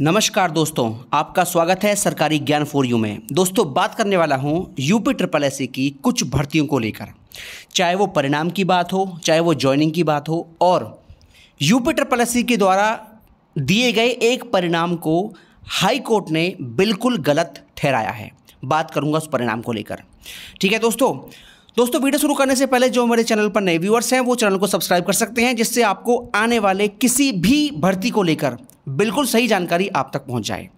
नमस्कार दोस्तों आपका स्वागत है सरकारी ज्ञान फॉर यू में दोस्तों बात करने वाला हूं यूपी ट्रिपल एस की कुछ भर्तियों को लेकर चाहे वो परिणाम की बात हो चाहे वो ज्वाइनिंग की बात हो और यूपी ट्रिपल एस के द्वारा दिए गए एक परिणाम को हाई कोर्ट ने बिल्कुल गलत ठहराया है बात करूंगा उस परिणाम को लेकर ठीक है दोस्तों दोस्तों वीडियो शुरू करने से पहले जो हमारे चैनल पर नए व्यूअर्स हैं वो चैनल को सब्सक्राइब कर सकते हैं जिससे आपको आने वाले किसी भी भर्ती को लेकर बिल्कुल सही जानकारी आप तक पहुंच जाए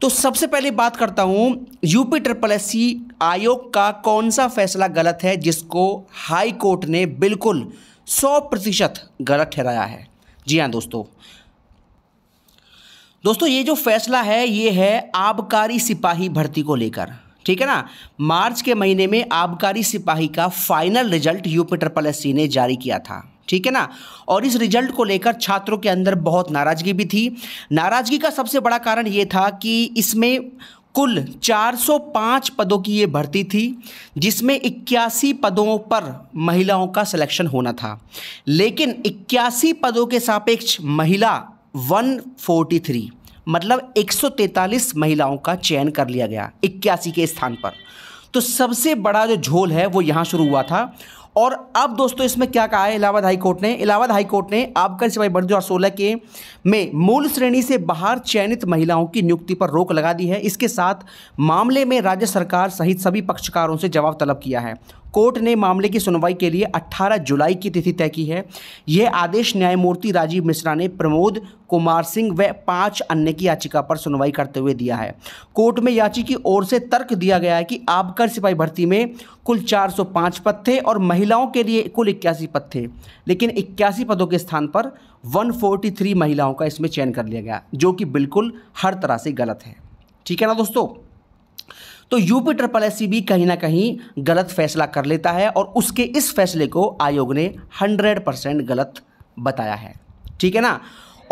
तो सबसे पहले बात करता हूं यूपी ट्रिपल एस सी आयोग का कौन सा फैसला गलत है जिसको हाई कोर्ट ने बिल्कुल सौ प्रतिशत गलत ठहराया है जी हां दोस्तों दोस्तों ये जो फैसला है ये है आबकारी सिपाही भर्ती को लेकर ठीक है ना मार्च के महीने में आबकारी सिपाही का final result UP triple S C ने जारी किया था ठीक है ना और इस रिजल्ट को लेकर छात्रों के अंदर बहुत नाराज़गी भी थी नाराज़गी का सबसे बड़ा कारण ये था कि इसमें कुल 405 पदों की ये भर्ती थी जिसमें इक्यासी पदों पर महिलाओं का सिलेक्शन होना था लेकिन इक्यासी पदों के सापेक्ष महिला 143 मतलब 143 महिलाओं का चयन कर लिया गया इक्यासी के स्थान पर तो सबसे बड़ा जो झोल है वो यहाँ शुरू हुआ था और अब दोस्तों इसमें क्या कहा है इलाहाबाद हाईकोर्ट ने इलाहाबाद हाईकोर्ट ने आबकारी सिवाई बढ़ दो सोलह के में मूल श्रेणी से बाहर चयनित महिलाओं की नियुक्ति पर रोक लगा दी है इसके साथ मामले में राज्य सरकार सहित सभी पक्षकारों से जवाब तलब किया है कोर्ट ने मामले की सुनवाई के लिए 18 जुलाई की तिथि तय की है यह आदेश न्यायमूर्ति राजीव मिश्रा ने प्रमोद कुमार सिंह व पांच अन्य की याचिका पर सुनवाई करते हुए दिया है कोर्ट में याची की ओर से तर्क दिया गया है कि आबकर सिपाही भर्ती में कुल 405 पद थे और महिलाओं के लिए कुल इक्यासी पद थे लेकिन इक्यासी पदों के स्थान पर 143 महिलाओं का इसमें चयन कर लिया गया जो कि बिल्कुल हर तरह से गलत है ठीक है ना दोस्तों तो यूपी ट्रिपल एस भी कहीं ना कहीं गलत फैसला कर लेता है और उसके इस फैसले को आयोग ने हंड्रेड परसेंट गलत बताया है ठीक है ना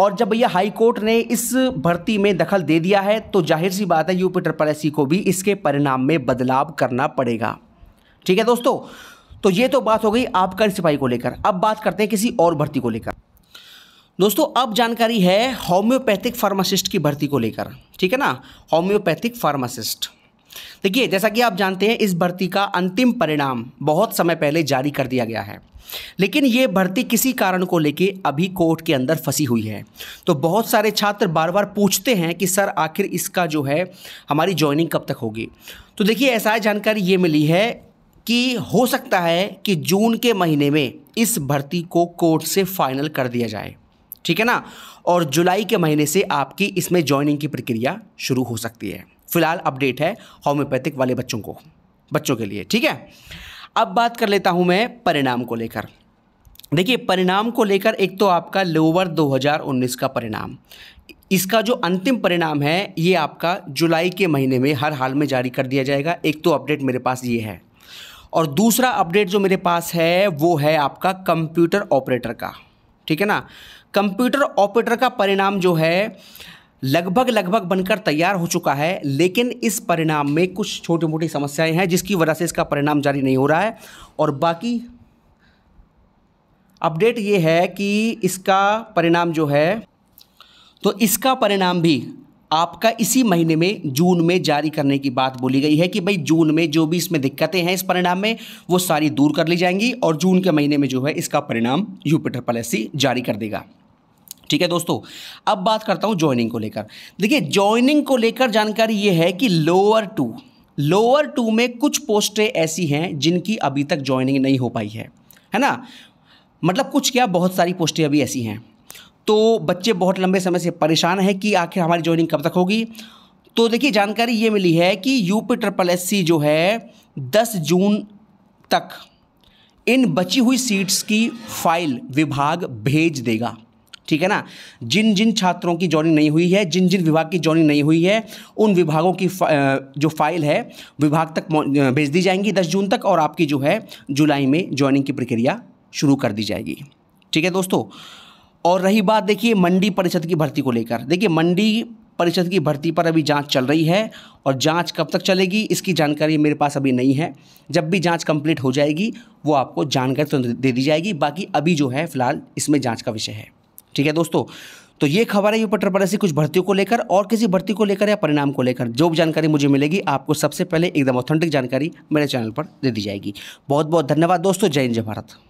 और जब भैया हाई कोर्ट ने इस भर्ती में दखल दे दिया है तो जाहिर सी बात है यूपी ट्रिपल एस को भी इसके परिणाम में बदलाव करना पड़ेगा ठीक है दोस्तों तो ये तो बात हो गई आबकारी सिपाही को लेकर अब बात करते हैं किसी और भर्ती को लेकर दोस्तों अब जानकारी है होम्योपैथिक फार्मासिस्ट की भर्ती को लेकर ठीक है ना होम्योपैथिक फार्मासिस्ट देखिए जैसा कि आप जानते हैं इस भर्ती का अंतिम परिणाम बहुत समय पहले जारी कर दिया गया है लेकिन ये भर्ती किसी कारण को लेके अभी कोर्ट के अंदर फंसी हुई है तो बहुत सारे छात्र बार बार पूछते हैं कि सर आखिर इसका जो है हमारी ज्वाइनिंग कब तक होगी तो देखिए ऐसा जानकारी ये मिली है कि हो सकता है कि जून के महीने में इस भर्ती को कोर्ट से फाइनल कर दिया जाए ठीक है ना और जुलाई के महीने से आपकी इसमें ज्वाइनिंग की प्रक्रिया शुरू हो सकती है फिलहाल अपडेट है होम्योपैथिक वाले बच्चों को बच्चों के लिए ठीक है अब बात कर लेता हूँ मैं परिणाम को लेकर देखिए परिणाम को लेकर एक तो आपका लोअर 2019 का परिणाम इसका जो अंतिम परिणाम है ये आपका जुलाई के महीने में हर हाल में जारी कर दिया जाएगा एक तो अपडेट मेरे पास ये है और दूसरा अपडेट जो मेरे पास है वो है आपका कंप्यूटर ऑपरेटर का ठीक है ना कंप्यूटर ऑपरेटर का परिणाम जो है लगभग लगभग बनकर तैयार हो चुका है लेकिन इस परिणाम में कुछ छोटी मोटी समस्याएं हैं जिसकी वजह से इसका परिणाम जारी नहीं हो रहा है और बाकी अपडेट ये है कि इसका परिणाम जो है तो इसका परिणाम भी आपका इसी महीने में जून में जारी करने की बात बोली गई है कि भाई जून में जो भी इसमें दिक्कतें हैं इस परिणाम में वो सारी दूर कर ली जाएंगी और जून के महीने में जो है इसका परिणाम यूपिटर पॉलिसी जारी कर देगा ठीक है दोस्तों अब बात करता हूँ ज्वाइनिंग को लेकर देखिए ज्वाइनिंग को लेकर जानकारी ये है कि लोअर टू लोअर टू में कुछ पोस्टें ऐसी हैं जिनकी अभी तक ज्वाइनिंग नहीं हो पाई है है ना मतलब कुछ क्या बहुत सारी पोस्टें अभी ऐसी हैं तो बच्चे बहुत लंबे समय से परेशान हैं कि आखिर हमारी ज्वाइनिंग कब तक होगी तो देखिए जानकारी ये मिली है कि यूपी ट्रिपल एस सी जो है 10 जून तक इन बची हुई सीट्स की फाइल विभाग भेज देगा ठीक है ना जिन जिन छात्रों की जॉइनिंग नहीं हुई है जिन जिन विभाग की जॉइनिंग नहीं हुई है उन विभागों की फा, जो फाइल है विभाग तक भेज दी जाएंगी दस जून तक और आपकी जो है जुलाई में ज्वाइनिंग की प्रक्रिया शुरू कर दी जाएगी ठीक है दोस्तों और रही बात देखिए मंडी परिषद की भर्ती को लेकर देखिए मंडी परिषद की भर्ती पर अभी जांच चल रही है और जांच कब तक चलेगी इसकी जानकारी मेरे पास अभी नहीं है जब भी जांच कंप्लीट हो जाएगी वो आपको जानकारी तो दे दी जाएगी बाकी अभी जो है फिलहाल इसमें जांच का विषय है ठीक है दोस्तों तो ये खबर है यूपी ट्रिपल एस कुछ भर्तियों को लेकर और किसी भर्ती को लेकर या परिणाम को लेकर जो भी जानकारी मुझे मिलेगी आपको सबसे पहले एकदम ऑथेंटिक जानकारी मेरे चैनल पर दे दी जाएगी बहुत बहुत धन्यवाद दोस्तों जय हिंद जय भारत